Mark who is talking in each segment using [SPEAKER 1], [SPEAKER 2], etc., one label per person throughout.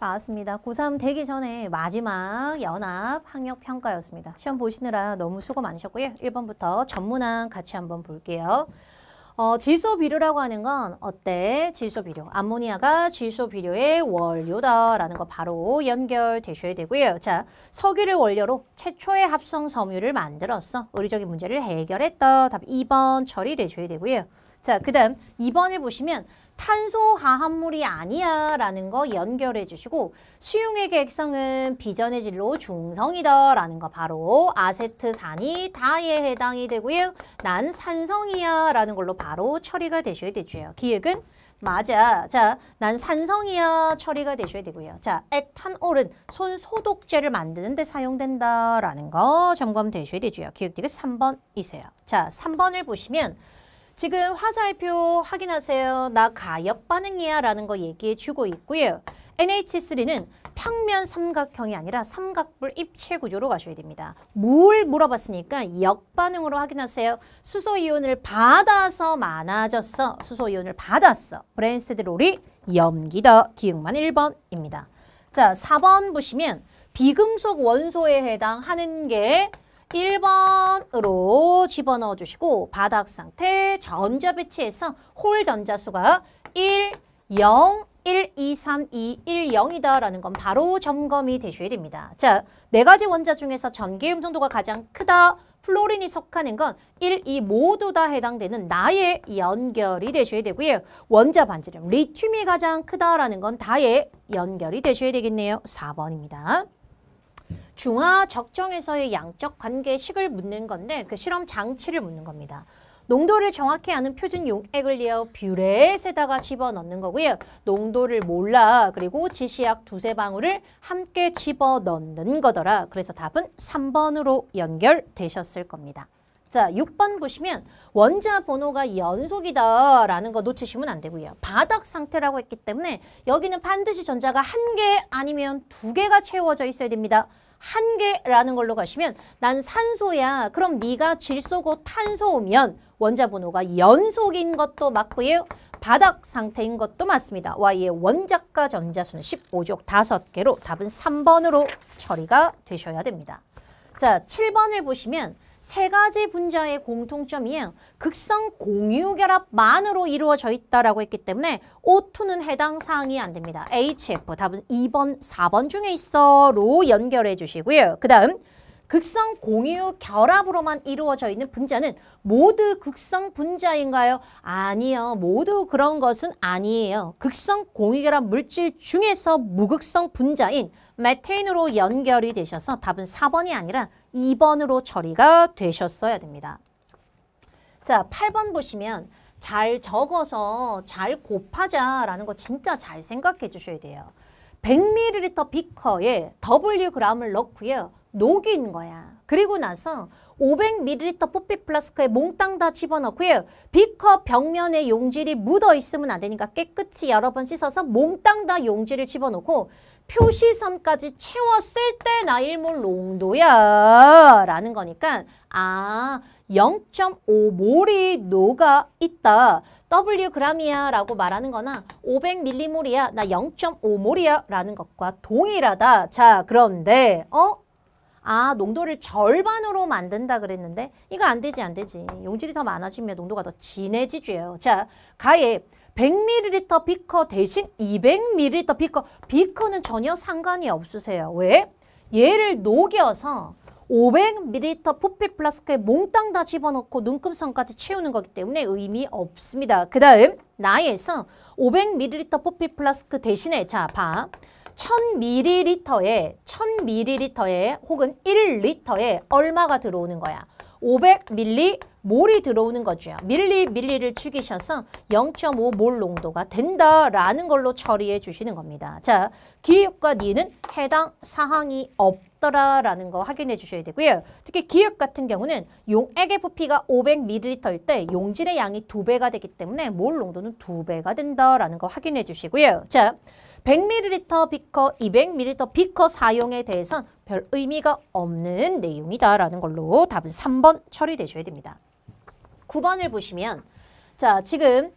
[SPEAKER 1] 맞습니다. 고3 되기 전에 마지막 연합 학력 평가였습니다. 시험 보시느라 너무 수고 많으셨고요. 1번부터 전문항 같이 한번 볼게요. 어, 질소 비료라고 하는 건 어때? 질소 비료. 암모니아가 질소 비료의 원료다라는 거 바로 연결되셔야 되고요. 자, 석유를 원료로 최초의 합성 섬유를 만들었어. 의리적인 문제를 해결했다. 답 2번 처리되셔야 되고요. 자, 그 다음 2번을 보시면 탄소 화합물이 아니야 라는 거 연결해 주시고 수용의계획성은 비전의 진로 중성이다 라는 거 바로 아세트산이 다에 해당이 되고요. 난 산성이야 라는 걸로 바로 처리가 되셔야 되죠. 기획은 맞아. 자, 난 산성이야 처리가 되셔야 되고요. 자, 에탄올은 손 소독제를 만드는 데 사용된다라는 거 점검되셔야 되죠. 기획 디귿 3번이세요. 자, 3번을 보시면 지금 화살표 확인하세요. 나 가역 반응이야 라는 거 얘기해 주고 있고요. NH3는 평면 삼각형이 아니라 삼각불 입체 구조로 가셔야 됩니다. 뭘 물어봤으니까 역반응으로 확인하세요. 수소이온을 받아서 많아졌어. 수소이온을 받았어. 브랜스테드롤이 염기다. 기억만 1번입니다. 자, 4번 보시면 비금속 원소에 해당하는 게 1번으로 집어넣어 주시고 바닥 상태 전자 배치에서 홀 전자수가 1, 0, 1, 2, 3, 2, 1, 0이다라는 건 바로 점검이 되셔야 됩니다. 자, 네 가지 원자 중에서 전기 음성도가 가장 크다. 플로린이 속하는 건 1, 2 모두 다 해당되는 나의 연결이 되셔야 되고요. 원자 반지름, 리튬이 가장 크다라는 건 다의 연결이 되셔야 되겠네요. 4번입니다. 중화 적정에서의 양적 관계식을 묻는 건데 그 실험 장치를 묻는 겁니다. 농도를 정확히 아는 표준 용액을 이어 뷰렛에다가 집어넣는 거고요. 농도를 몰라 그리고 지시약 두세 방울을 함께 집어넣는 거더라. 그래서 답은 3번으로 연결되셨을 겁니다. 자, 6번 보시면 원자 번호가 연속이다라는 거 놓치시면 안 되고요. 바닥 상태라고 했기 때문에 여기는 반드시 전자가 한 개 아니면 두 개가 채워져 있어야 됩니다. 한 개라는 걸로 가시면 난 산소야. 그럼 네가 질소고 탄소면 원자 번호가 연속인 것도 맞고요. 바닥 상태인 것도 맞습니다. Y의 원자과 전자수는 15족 5개로 답은 3번으로 처리가 되셔야 됩니다. 자, 7번을 보시면 세 가지 분자의 공통점이 극성 공유 결합만으로 이루어져 있다라고 했기 때문에 O2는 해당 사항이 안 됩니다. HF 답은 2번, 4번 중에 있어로 연결해 주시고요. 그다음 극성 공유 결합으로만 이루어져 있는 분자는 모두 극성 분자인가요? 아니요. 모두 그런 것은 아니에요. 극성 공유 결합 물질 중에서 무극성 분자인 메테인으로 연결이 되셔서 답은 4번이 아니라 2번으로 처리가 되셨어야 됩니다. 자, 8번 보시면 잘 적어서 잘 곱하자라는 거 진짜 잘 생각해 주셔야 돼요. 100ml 비커에 W g을 넣고요. 녹인 거야. 그리고 나서 500ml 뽀삐 플라스크에 몽땅 다 집어넣고요. 비커 벽면에 용질이 묻어 있으면 안 되니까 깨끗이 여러 번 씻어서 몽땅 다 용질을 집어넣고 표시선까지 채웠을 때 나일몰 농도야 라는 거니까 아 0.5몰이 녹아 있다. W 그램이야 라고 말하는 거나 500ml몰이야 나 0.5몰이야 라는 것과 동일하다. 자 그런데 어? 아 농도를 절반으로 만든다 그랬는데 이거 안 되지 안 되지. 용질이 더 많아지면 농도가 더 진해지죠. 자 가에 100ml 비커 대신 200ml 비커 비커는 전혀 상관이 없으세요. 왜? 얘를 녹여서 500ml 포피 플라스크에 몽땅 다 집어넣고 눈금선까지 채우는 거기 때문에 의미 없습니다. 그 다음 나에서 500ml 포피 플라스크 대신에 자 봐. 1000ml에 1000ml에 혹은 1 l 에 얼마가 들어오는 거야? 500ml 몰이 들어오는 거죠. 밀리 밀리를 죽이셔서 0.5 몰 농도가 된다라는 걸로 처리해 주시는 겁니다. 자, 기역과 니은 해당 사항이 없더라라는 거 확인해 주셔야 되고요. 특히 기역 같은 경우는 용액의 부피가 500ml일 때 용질의 양이 두배가 되기 때문에 몰 농도는 두배가 된다라는 거 확인해 주시고요. 자, 100ml 비커, 200ml 비커 사용에 대해선 별 의미가 없는 내용이다라는 걸로 답은 3번 처리되셔야 됩니다. 9번을 보시면 자 지금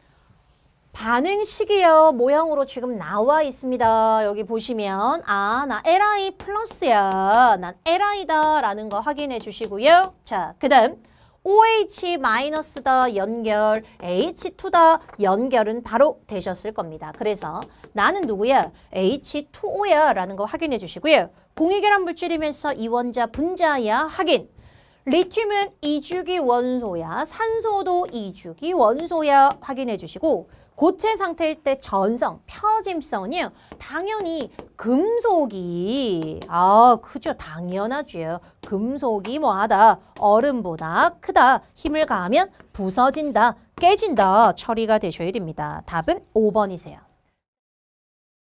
[SPEAKER 1] 반응식이요 모양으로 지금 나와 있습니다. 여기 보시면 아나 LI 플러스야 난 LI다 라는 거 확인해 주시고요. 자그 다음 OH 마이너스다 연결, H2다 연결은 바로 되셨을 겁니다. 그래서 나는 누구야? H2O야 라는 거 확인해 주시고요. 공유결합 물질이면서 이원자 분자야 확인. 리튬은 이주기 원소야 산소도 이주기 원소야 확인해 주시고 고체 상태일 때 전성, 펴짐성이요. 당연히 금속이 아 그죠 당연하죠. 금속이 뭐하다 얼음보다 크다 힘을 가하면 부서진다 깨진다 처리가 되셔야 됩니다. 답은 오번이세요